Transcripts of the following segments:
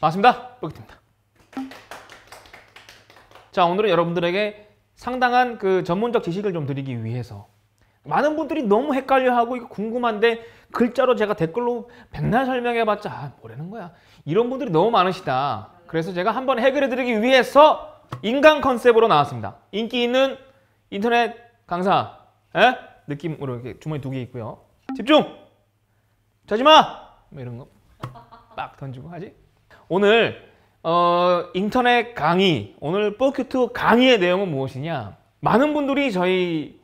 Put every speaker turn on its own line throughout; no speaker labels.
반갑습니다. 뽀기트입니다. 자, 오늘은 여러분들에게 상당한 그 전문적 지식을 좀 드리기 위해서 많은 분들이 너무 헷갈려하고 이거 궁금한데 글자로 제가 댓글로 백날 설명해봤자 아, 뭐라는 거야. 이런 분들이 너무 많으시다. 그래서 제가 한번 해결해드리기 위해서 인간 컨셉으로 나왔습니다. 인기 있는 인터넷 강사 에? 예? 느낌으로 이렇게 주머니 두 개 있고요. 집중! 자지마! 뭐 이런 거 빡 던지고 하지? 오늘 어, 인터넷 강의, 오늘 뽀큐트 강의의 내용은 무엇이냐? 많은 분들이 저희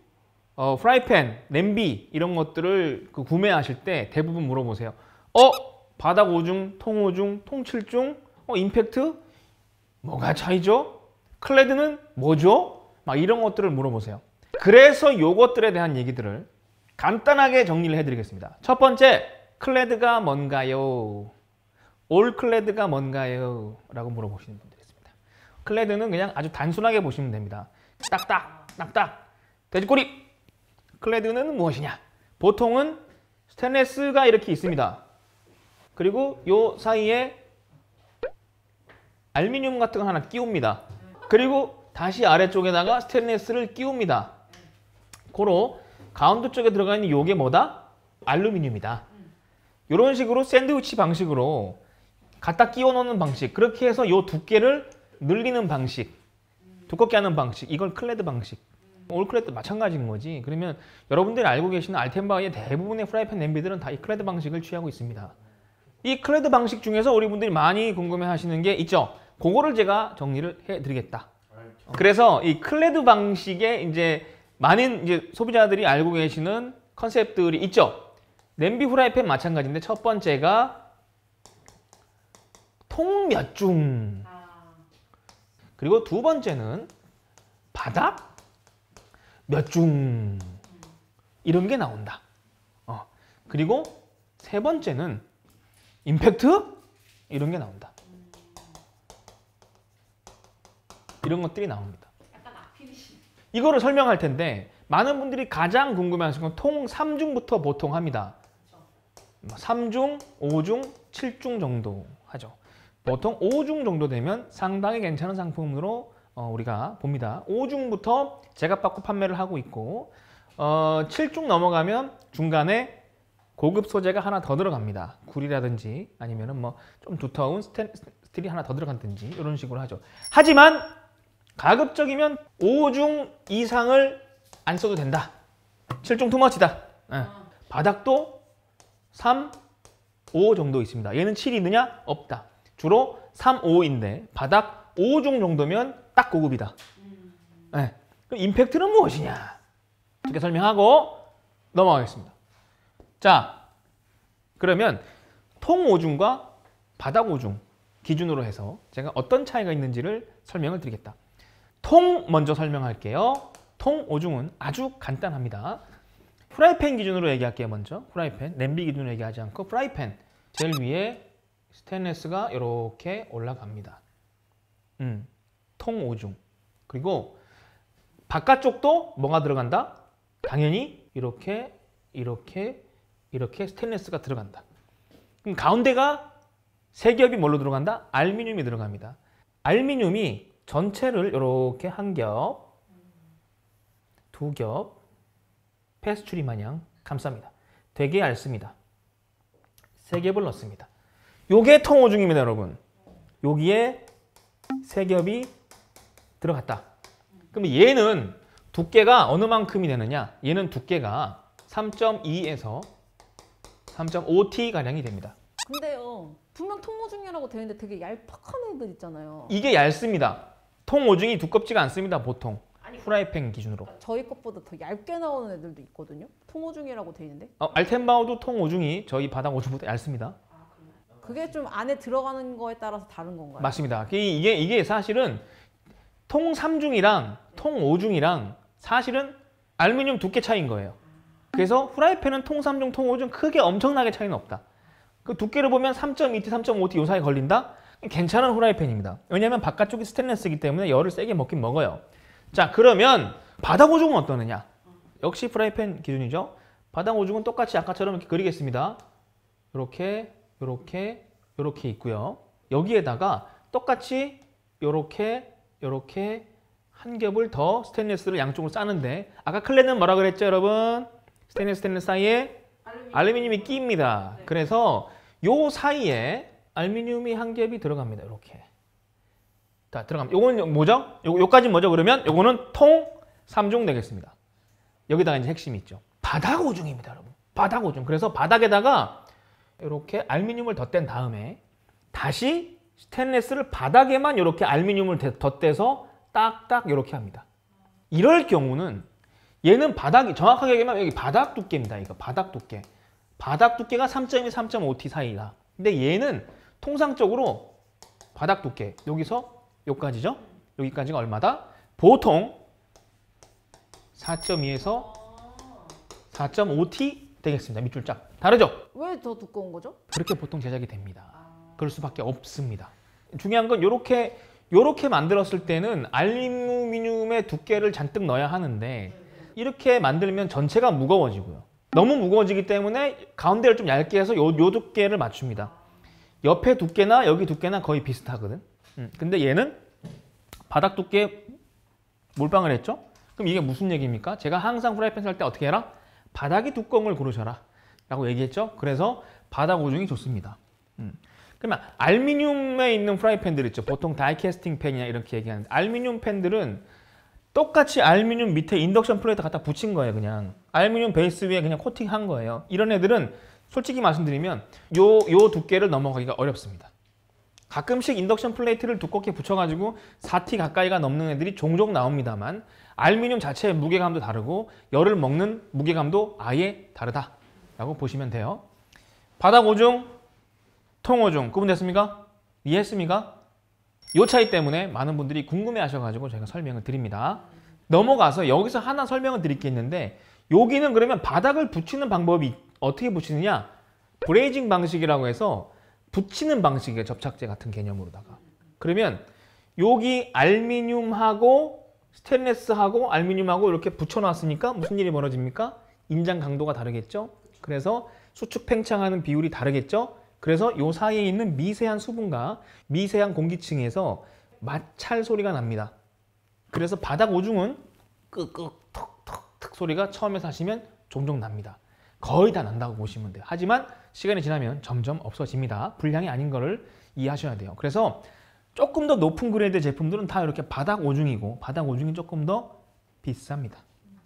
어, 프라이팬, 냄비 이런 것들을 그 구매하실 때 대부분 물어보세요. 어? 바닥 오중, 통 오중, 통칠중, 어, 임팩트? 뭐가 차이죠? 클레드는 뭐죠? 막 이런 것들을 물어보세요. 그래서 요것들에 대한 얘기들을 간단하게 정리를 해드리겠습니다. 첫 번째, 클레드가 뭔가요? 올 클레드가 뭔가요? 라고 물어보시는 분들이 있습니다. 클레드는 그냥 아주 단순하게 보시면 됩니다. 딱딱, 딱딱, 돼지꼬리! 클레드는 무엇이냐? 보통은 스테인레스가 이렇게 있습니다. 그리고 요 사이에 알미늄 같은 거 하나 끼웁니다. 그리고 다시 아래쪽에다가 스테인레스를 끼웁니다. 고로 가운데 쪽에 들어가 있는 요게 뭐다? 알루미늄이다. 이런 식으로 샌드위치 방식으로 갖다 끼워 넣는 방식 그렇게 해서 요 두께를 늘리는 방식 두껍게 하는 방식 이걸 클레드 방식 올클레드 마찬가지인 거지 그러면 여러분들이 알고 계시는 알텐바의 대부분의 프라이팬 냄비들은 다 이 클레드 방식을 취하고 있습니다 이 클레드 방식 중에서 우리 분들이 많이 궁금해 하시는 게 있죠 그거를 제가 정리를 해 드리겠다 그래서 이 클레드 방식의 이제 많은 이제 소비자들이 알고 계시는 컨셉들이 있죠 냄비 후라이팬 마찬가지인데 첫 번째가 통몇중 그리고 두 번째는 바닥 몇 중 이런 게 나온다. 어. 그리고 세 번째는 임팩트 이런 게 나온다. 이런 것들이 나옵니다. 이거를 설명할 텐데 많은 분들이 가장 궁금해하시는 건 통 3중부터 보통 합니다. 3중, 5중, 7중 정도 하죠. 보통 5중 정도 되면 상당히 괜찮은 상품으로 어, 우리가 봅니다. 5중부터 제값 받고 판매를 하고 있고 어, 7중 넘어가면 중간에 고급 소재가 하나 더 들어갑니다. 구리라든지 아니면 뭐좀 두터운 스텐, 스틸이 하나 더 들어간든지 이런 식으로 하죠. 하지만 가급적이면 5중 이상을 안 써도 된다. 7중 투머치다. 네. 바닥도 3, 5 정도 있습니다. 얘는 7이 있느냐? 없다. 주로 3, 5인데 바닥 5종 정도면 딱 고급이다. 네. 그럼 임팩트는 무엇이냐? 어떻게 설명하고 넘어가겠습니다. 자, 그러면 통 5중과 바닥 5중 기준으로 해서 제가 어떤 차이가 있는지를 설명을 드리겠다. 통 먼저 설명할게요. 통 5중은 아주 간단합니다. 프라이팬 기준으로 얘기할게요, 먼저. 프라이팬, 냄비 기준으로 얘기하지 않고 프라이팬 제일 위에 스테인레스가 이렇게 올라갑니다. 음, 통 오중. 그리고 바깥쪽도 뭐가 들어간다? 당연히 이렇게 이렇게 이렇게 스테인레스가 들어간다. 그럼 가운데가 세 겹이 뭘로 들어간다? 알미늄이 들어갑니다. 알미늄이 전체를 이렇게 한 겹, 두 겹, 패스츄리 마냥 감쌉니다. 되게 얇습니다. 세 겹을 넣습니다. 요게 통호중입니다, 여러분. 여기에 세겹이 들어갔다. 그럼 얘는 두께가 어느 만큼이 되느냐? 얘는 두께가 3.2에서 3.5t가량이 됩니다. 근데요. 분명 통오중이라고 되는데 되게 얄팍한 애들 있잖아요. 이게 얇습니다. 통오중이 두껍지가 않습니다, 보통. 아니, 후라이팬 기준으로. 저희 것보다 더 얇게 나오는 애들도 있거든요. 통오중이라고 돼 있는데. 어, 알텐바우도 통오중이 저희 바닥 오중보다 얇습니다. 그게 좀 안에 들어가는 거에 따라서 다른 건가요? 맞습니다. 그 이게 이게 사실은 통 3중이랑 통 5중이랑 사실은 알루미늄 두께 차이인 거예요. 그래서 후라이팬은 통 3중, 통 5중 크게 엄청나게 차이는 없다. 그 두께를 보면 3.2T, 3.5T 요 사이 걸린다? 괜찮은 후라이팬입니다. 왜냐하면 바깥쪽이 스테인레스이기 때문에 열을 세게 먹긴 먹어요. 자 그러면 바닥 오중은 어떠느냐? 역시 프라이팬 기준이죠. 바닥 오중은 똑같이 아까처럼 이렇게 그리겠습니다. 이렇게 이렇게 이렇게 있고요. 여기에다가 똑같이 이렇게 이렇게 한 겹을 더 스테인리스를 양쪽으로 싸는데 아까 클레는 뭐라 그랬죠 여러분? 스테인리스 스테인리스 사이에 알루미늄. 알루미늄이 끼입니다. 네. 그래서 요 사이에 알루미늄이 한 겹이 들어갑니다. 이렇게 자 들어갑니다. 요건 뭐죠? 요, 요까지 뭐죠 그러면? 요거는 통 3종 되겠습니다. 여기다가 이제 핵심이 있죠. 바닥 오중입니다 여러분. 바닥 오중. 그래서 바닥에다가 이렇게 알루미늄을 덧댄 다음에 다시 스테인레스를 바닥에만 이렇게 알루미늄을 덧대서 딱딱 이렇게 합니다. 이럴 경우는 얘는 바닥이 정확하게 얘기하면 여기 바닥 두께입니다. 이거 바닥 두께. 바닥 두께가 3.2, 3.5T 사이다. 근데 얘는 통상적으로 바닥 두께 여기서 여기까지죠. 여기까지가 얼마다? 보통 4.2에서 4.5T 되겠습니다. 밑줄 짝. 다르죠? 왜 더 두꺼운 거죠? 그렇게 보통 제작이 됩니다. 아. 그럴 수밖에 없습니다. 중요한 건 이렇게 이렇게 만들었을 때는 알루미늄의 두께를 잔뜩 넣어야 하는데 네. 이렇게 만들면 전체가 무거워지고요. 너무 무거워지기 때문에 가운데를 좀 얇게 해서 요, 요 두께를 맞춥니다. 옆에 두께나 여기 두께나 거의 비슷하거든. 음, 근데 얘는 바닥 두께 몰빵을 했죠? 그럼 이게 무슨 얘기입니까? 제가 항상 프라이팬살 때 어떻게 해라? 바닥이 두꺼운 걸 고르셔라. 라고 얘기했죠. 그래서 바다 고정이 좋습니다. 음. 그러면 알미늄에 있는 프라이팬들 있죠. 보통 다이캐스팅 팬이나 이렇게 얘기하는데 알미늄 팬들은 똑같이 알미늄 밑에 인덕션 플레이트 갖다 붙인 거예요. 그냥 알미늄 베이스 위에 그냥 코팅한 거예요. 이런 애들은 솔직히 말씀드리면 요, 요 두께를 넘어가기가 어렵습니다. 가끔씩 인덕션 플레이트를 두껍게 붙여가지고 4T 가까이가 넘는 애들이 종종 나옵니다만 알미늄 자체의 무게감도 다르고 열을 먹는 무게감도 아예 다르다. 라고 보시면 돼요. 바닥 오종, 통 오종 구분됐습니까? 이해했습니까? 이 차이 때문에 많은 분들이 궁금해 하셔가지고 제가 설명을 드립니다. 넘어가서 여기서 하나 설명을 드릴 게 있는데 여기는 그러면 바닥을 붙이는 방법이 어떻게 붙이느냐? 브레이징 방식이라고 해서 붙이는 방식의 접착제 같은 개념으로다가 그러면 여기 알미늄하고 스테인레스하고 알미늄하고 이렇게 붙여놨으니까 무슨 일이 벌어집니까? 인장 강도가 다르겠죠? 그래서 수축 팽창하는 비율이 다르겠죠? 그래서 요 사이에 있는 미세한 수분과 미세한 공기층에서 마찰 소리가 납니다. 그래서 바닥 오중은 끄끄 턱턱턱 소리가 처음에 사시면 종종 납니다. 거의 다 난다고 보시면 돼요. 하지만 시간이 지나면 점점 없어집니다. 불량이 아닌 거를 이해하셔야 돼요. 그래서 조금 더 높은 그레이드 제품들은 다 이렇게 바닥 오중이고 바닥 오중이 조금 더 비쌉니다.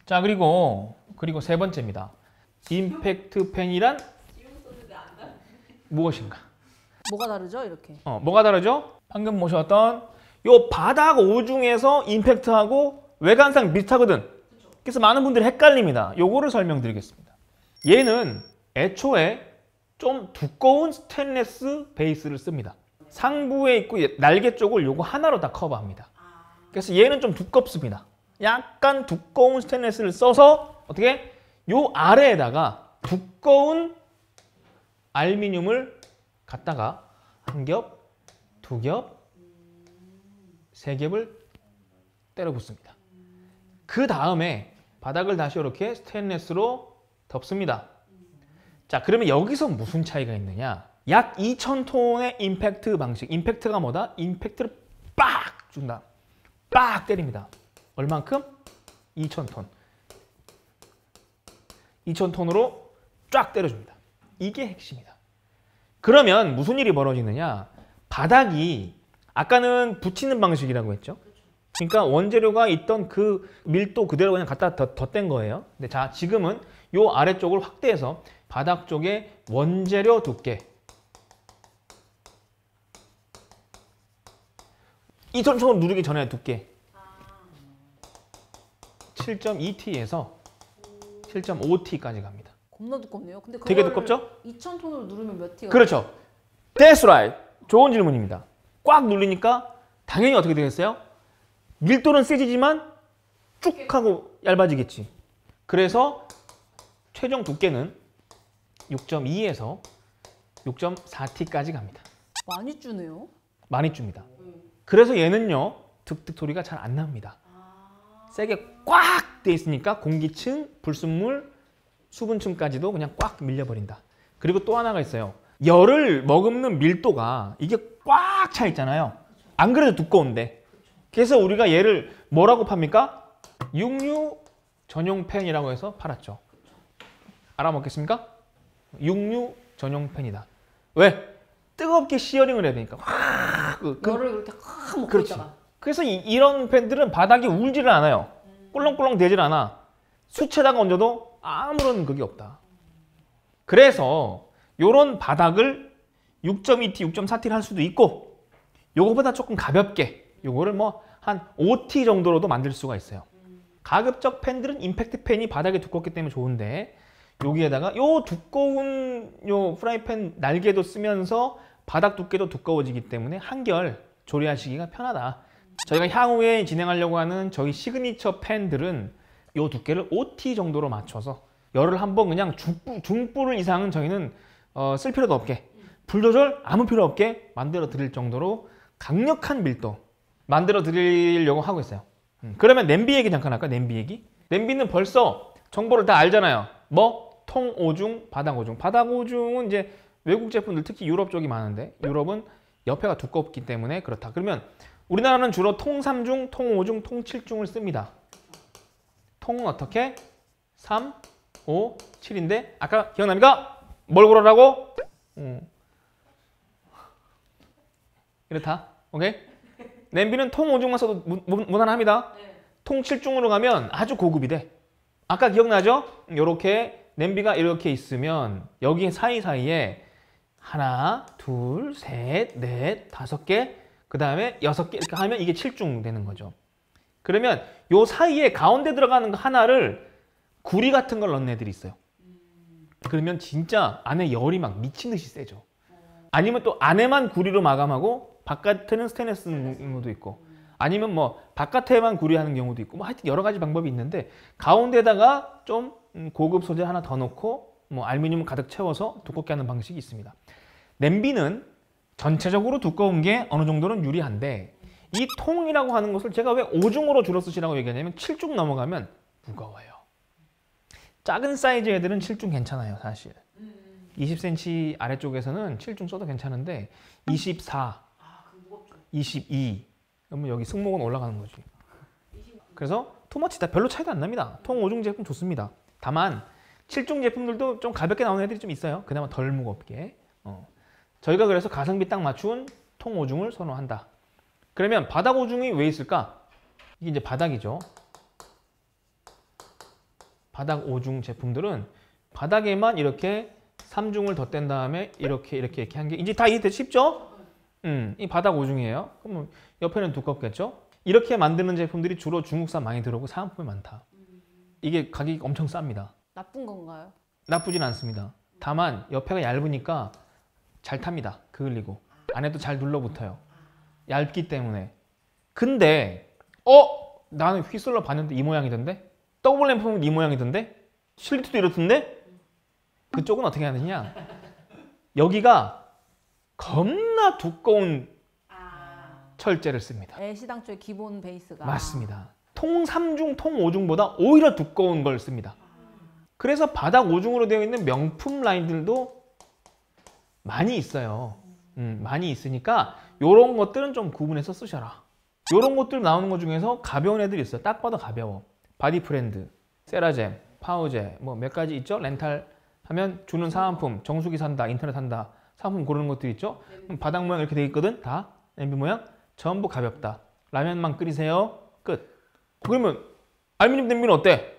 자 그리고 그리고 세 번째입니다. 임팩트 펜이란 무엇인가? 뭐가 다르죠? 이렇게. 어, 뭐가 다르죠? 방금 모셨던요 바닥 오중에서 임팩트하고 외관상 비슷하거든. 그래서 많은 분들이 헷갈립니다. 요거를 설명드리겠습니다. 얘는 애초에 좀 두꺼운 스테인레스 베이스를 씁니다. 상부에 있고 날개 쪽을 요거 하나로 다 커버합니다. 그래서 얘는 좀 두껍습니다. 약간 두꺼운 스테인레스를 써서 어떻게 요 아래에다가 두꺼운 알미늄을 갖다가 한 겹, 두 겹, 세 겹을 때려 붙습니다. 그 다음에 바닥을 다시 이렇게 스테인레스로 덮습니다. 자 그러면 여기서 무슨 차이가 있느냐 약 2,000톤의 임팩트 방식 임팩트가 뭐다? 임팩트를 빡 준다 빡 때립니다 얼만큼? 2,000톤 2,000톤으로 쫙 때려줍니다. 이게 핵심이다. 그러면 무슨 일이 벌어지느냐? 바닥이 아까는 붙이는 방식이라고 했죠. 그러니까 원재료가 있던 그 밀도 그대로 그냥 갖다 덧댄 거예요. 근데 자 지금은 요 아래쪽을 확대해서 바닥 쪽에 원재료 두께 이손처럼 누르기 전에 두께 7.2t에서 7.5T까지 갑니다. 겁나 두껍네요. 근데 되게 두껍죠? 2,000톤으로 누르면 몇 T가? 그렇죠. That's right. 좋은 질문입니다. 꽉 눌리니까 당연히 어떻게 되겠어요? 밀도는 세지지만 쭉 하고 얇아지겠지. 그래서 최종 두께는 6.2에서 6.4T까지 갑니다. 많이 주네요. 많이 줍니다. 그래서 얘는요. 득득 소리가 잘 안 납니다. 아. 세게 꽉 꽉돼 있으니까 공기층, 불순물, 수분층까지도 그냥 꽉 밀려버린다. 그리고 또 하나가 있어요. 열을 머금는 밀도가 이게 꽉 차 있잖아요. 안 그래도 두꺼운데. 그래서 우리가 얘를 뭐라고 팝니까? 육류 전용 펜이라고 해서 팔았죠. 알아먹겠습니까? 육류 전용 펜이다. 왜? 뜨겁게 시어링을 해야 되니까. 확. 그, 그, 이렇게 확 먹고 있다가. 그래서 이, 이런 팬들은 바닥이 울지를 않아요. 꿀렁꿀렁 되질 않아. 수채다가 얹어도 아무런 그게 없다. 그래서 요런 바닥을 6.2T, 6.4T를 할 수도 있고 요거보다 조금 가볍게 요거를 뭐 한 5T 정도로도 만들 수가 있어요. 가급적 팬들은 임팩트 팬이 바닥에 두껍기 때문에 좋은데 여기에다가 요 두꺼운 요 프라이팬 날개도 쓰면서 바닥 두께도 두꺼워지기 때문에 한결 조리하시기가 편하다. 저희가 향후에 진행하려고 하는 저희 시그니처 팬들은 이 두께를 o t 정도로 맞춰서 열을 한번 그냥 중불, 중불 이상은 저희는 어, 쓸 필요도 없게 불 조절 아무 필요 없게 만들어 드릴 정도로 강력한 밀도 만들어 드리려고 하고 있어요 음. 그러면 냄비 얘기 잠깐 할까 요 냄비 얘기 냄비는 벌써 정보를 다 알잖아요 뭐? 통오중, 바닥오중 바닥오중은 이제 외국 제품들 특히 유럽 쪽이 많은데 유럽은 옆에가 두껍기 때문에 그렇다 그러면 우리나라는 주로 통삼중, 통오중, 통칠중을 씁니다. 통 어떻게? 3, 5, 7인데 아까 기억납니까? 뭘 고르라고? 음. 이렇다. 오케이? 냄비는 통오중만 써도 무, 무, 무난합니다. 네. 통칠중으로 가면 아주 고급이 돼. 아까 기억나죠? 이렇게 냄비가 이렇게 있으면 여기 사이사이에 하나, 둘, 셋, 넷, 다섯 개그 다음에 여섯 개 이렇게 하면 이게 7중 되는 거죠. 그러면 요 사이에 가운데 들어가는 거 하나를 구리 같은 걸 넣는 애들이 있어요. 그러면 진짜 안에 열이 막 미친 듯이 세죠. 아니면 또 안에만 구리로 마감하고 바깥에는 스테인레스 경우도 있고 아니면 뭐 바깥에만 구리하는 경우도 있고 뭐 하여튼 여러 가지 방법이 있는데 가운데다가 좀 음, 고급 소재 하나 더 넣고 뭐 알루미늄 가득 채워서 두껍게 하는 방식이 있습니다. 냄비는 전체적으로 두꺼운 게 어느 정도는 유리한데 이 통이라고 하는 것을 제가 왜 5중으로 줄어 쓰시라고 얘기하냐면 7중 넘어가면 무거워요. 작은 사이즈 애들은 7중 괜찮아요 사실. 20cm 아래쪽에서는 7중 써도 괜찮은데 24, 22 그러면 여기 승모근 올라가는 거지. 그래서 투머치다 별로 차이도 안 납니다. 통 5중 제품 좋습니다. 다만 7중 제품들도 좀 가볍게 나오는 애들이 좀 있어요. 그나마 덜 무겁게. 어. 저희가 그래서 가성비 딱 맞춘 통오중을 선호한다. 그러면 바닥 오중이 왜 있을까? 이게 이제 바닥이죠. 바닥 오중 제품들은 바닥에만 이렇게 3중을 덧댄 다음에 이렇게 이렇게 이렇게 한 게 이제 다 이해 쉽죠? 음, 이 바닥 오중이에요. 그럼 옆에는 두껍겠죠? 이렇게 만드는 제품들이 주로 중국산 많이 들어오고 사은품이 많다. 이게 가격이 엄청 쌉니다. 나쁜 건가요? 나쁘진 않습니다. 다만 옆에가 얇으니까 잘 탑니다. 그을리고 안에도 잘 눌러붙어요. 얇기 때문에. 근데 어? 나는 휘슬러 봤는데 이 모양이던데? 더블 램프 보이 모양이던데? 실리트도 이렇던데? 그쪽은 어떻게 하느냐? 여기가 겁나 두꺼운 철제를 씁니다. 애시당초 기본 베이스가 맞습니다. 통 3중, 통 5중보다 오히려 두꺼운 걸 씁니다. 그래서 바닥 5중으로 되어 있는 명품 라인들도 많이 있어요. 음, 많이 있으니까 이런 것들은 좀 구분해서 쓰셔라. 이런 것들 나오는 것 중에서 가벼운 애들이 있어요. 딱 봐도 가벼워. 바디프렌드, 세라젬, 파우제 뭐 몇 가지 있죠. 렌탈 하면 주는 사은품, 정수기 산다, 인터넷 산다, 사은품 고르는 것들 있죠. 바닥 모양 이렇게 돼 있거든. 다 냄비 모양 전부 가볍다. 라면만 끓이세요. 끝. 그러면 알미늄 냄비는 어때?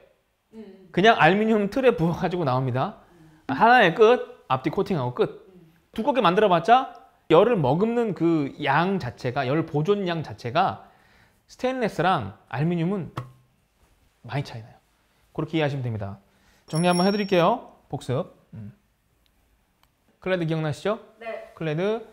음. 그냥 알미늄 틀에 부어가지고 나옵니다. 하나의 끝, 앞뒤 코팅하고 끝. 두껍게 만들어봤자 열을 머금는 그 양 자체가 열 보존량 자체가 스테인레스랑 알루미늄은 많이 차이나요. 그렇게 이해하시면 됩니다. 정리 한번 해드릴게요. 복습. 음. 클레드 기억나시죠? 네. 클레드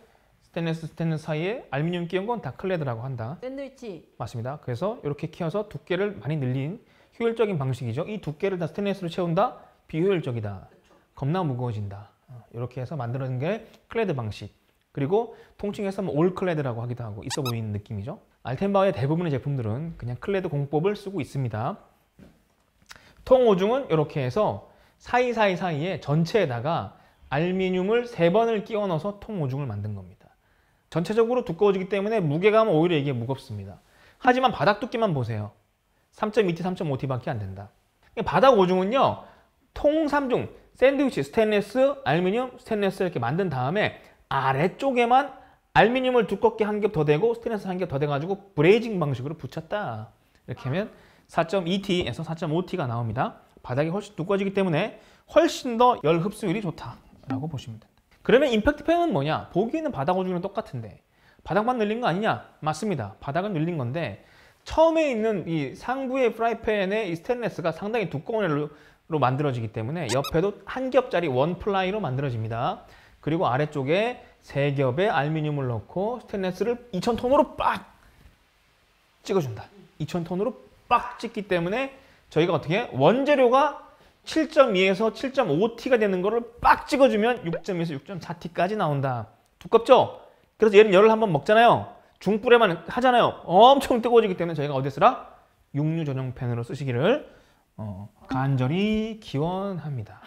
스테인레스 스테인레스 사이에 알루미늄 끼운 건 다 클레드라고 한다. 샌드위치. 맞습니다. 그래서 이렇게 키워서 두께를 많이 늘린 효율적인 방식이죠. 이 두께를 다 스테인레스로 채운다. 비효율적이다. 겁나 무거워진다. 이렇게 해서 만드는 게클레드 방식. 그리고 통칭해서 뭐 올클레드라고 하기도 하고 있어 보이는 느낌이죠. 알텐바의 대부분의 제품들은 그냥 클레드 공법을 쓰고 있습니다. 통오중은 이렇게 해서 사이사이 사이에 전체에다가 알미늄을 세번을 끼워 넣어서 통오중을 만든 겁니다. 전체적으로 두꺼워지기 때문에 무게감은 오히려 이게 무겁습니다. 하지만 바닥 두께만 보세요. 3.2T, 3.5T밖에 안 된다. 바닥 오중은요. 통삼중 샌드위치 스테인리스 알루미늄, 스테인리스 이렇게 만든 다음에 아래쪽에만 알루미늄을 두껍게 한 겹더되고스테인리스한 겹더돼가지고 브레이징 방식으로 붙였다. 이렇게 하면 4.2T에서 4.5T가 나옵니다. 바닥이 훨씬 두꺼워지기 때문에 훨씬 더 열 흡수율이 좋다라고 보시면 됩니다. 그러면 임팩트 팬은 뭐냐? 보기에는 바닥 오이랑 똑같은데 바닥만 늘린 거 아니냐? 맞습니다. 바닥은 늘린 건데 처음에 있는 이 상부의 프라이팬의 이스테인리스가 상당히 두꺼운 애로 로 만들어지기 때문에 옆에도 한 겹짜리 원플라이로 만들어집니다. 그리고 아래쪽에 세 겹의 알루미늄을 넣고 스테인레스를 2000톤으로 빡 찍어준다. 2000톤으로 빡 찍기 때문에 저희가 어떻게 원재료가 7.2에서 7.5T가 되는 거를 빡 찍어주면 6.2에서 6.4T까지 나온다. 두껍죠? 그래서 얘는 열을 한번 먹잖아요. 중불에만 하잖아요. 엄청 뜨거워지기 때문에 저희가 어디에 쓰라? 육류 전용 팬으로 쓰시기를 어, 간절히 기원합니다.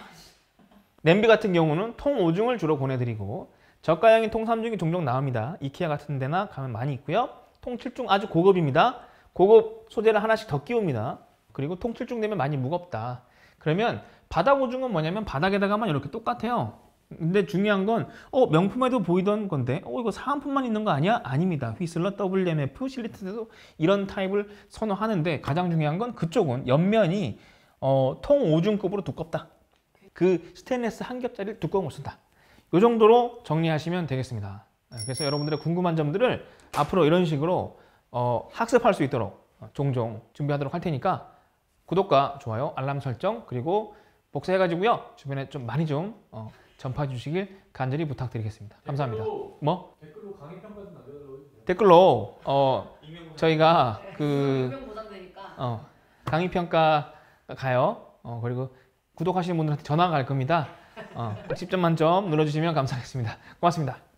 냄비 같은 경우는 통 5중을 주로 보내드리고 저가형인 통 3중이 종종 나옵니다. 이케아 같은 데나 가면 많이 있고요. 통 7중 아주 고급입니다. 고급 소재를 하나씩 더 끼웁니다. 그리고 통 7중 되면 많이 무겁다. 그러면 바닥 오중은 뭐냐면 바닥에다가만 이렇게 똑같아요. 근데 중요한 건 어, 명품에도 보이던 건데 어, 이거 사은품만 있는 거 아니야? 아닙니다. 휘슬러, WMF, 실리트에도 이런 타입을 선호하는데 가장 중요한 건 그쪽은 옆면이 어, 통 5중급으로 두껍다. 그 스테인레스 한 겹짜리를 두꺼운 걸 쓴다. 이 정도로 정리하시면 되겠습니다. 네, 그래서 여러분들의 궁금한 점들을 앞으로 이런 식으로 어, 학습할 수 있도록 어, 종종 준비하도록 할 테니까 구독과 좋아요, 알람 설정 그리고 복사해가지고요. 주변에 좀 많이 좀 어, 전파해 주시길 간절히 부탁드리겠습니다. 감사합니다. 뭐? 댓글로 강의 평가 좀 남겨달라고 댓글로 어 저희가 네, 그 어, 강의 평가 가요. 어, 그리고 구독하시는 분들한테 전화갈 겁니다. 어, 10점 만점 눌러주시면 감사하겠습니다. 고맙습니다.